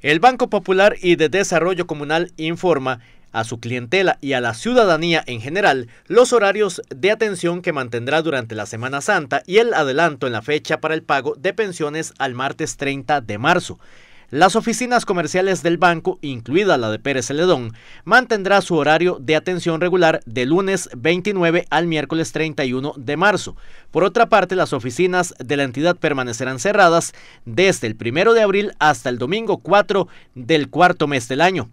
El Banco Popular y de Desarrollo Comunal informa a su clientela y a la ciudadanía en general los horarios de atención que mantendrá durante la Semana Santa y el adelanto en la fecha para el pago de pensiones al martes 30 de marzo. Las oficinas comerciales del banco, incluida la de Pérez Celedón, mantendrá su horario de atención regular de lunes 29 al miércoles 31 de marzo. Por otra parte, las oficinas de la entidad permanecerán cerradas desde el 1 de abril hasta el domingo 4 del cuarto mes del año.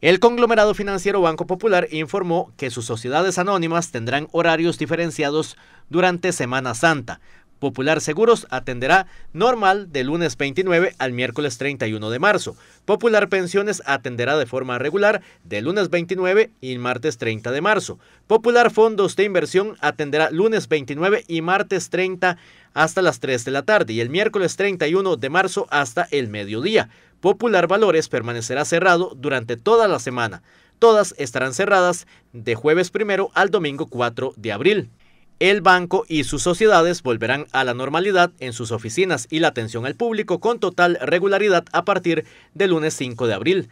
El conglomerado financiero Banco Popular informó que sus sociedades anónimas tendrán horarios diferenciados durante Semana Santa, Popular Seguros atenderá normal de lunes 29 al miércoles 31 de marzo. Popular Pensiones atenderá de forma regular de lunes 29 y martes 30 de marzo. Popular Fondos de Inversión atenderá lunes 29 y martes 30 hasta las 3 de la tarde y el miércoles 31 de marzo hasta el mediodía. Popular Valores permanecerá cerrado durante toda la semana. Todas estarán cerradas de jueves primero al domingo 4 de abril. El banco y sus sociedades volverán a la normalidad en sus oficinas y la atención al público con total regularidad a partir del lunes 5 de abril.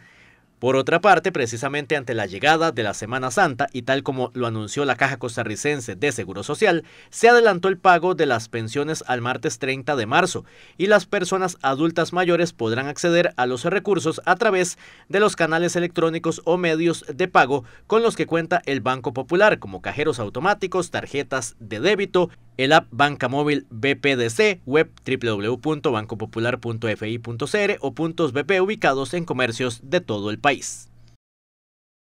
Por otra parte, precisamente ante la llegada de la Semana Santa y tal como lo anunció la Caja Costarricense de Seguro Social, se adelantó el pago de las pensiones al martes 30 de marzo y las personas adultas mayores podrán acceder a los recursos a través de los canales electrónicos o medios de pago con los que cuenta el Banco Popular, como cajeros automáticos, tarjetas de débito, el app Banca Móvil BPDC, web www.bancopopular.fi.cr o puntos BP ubicados en comercios de todo el país.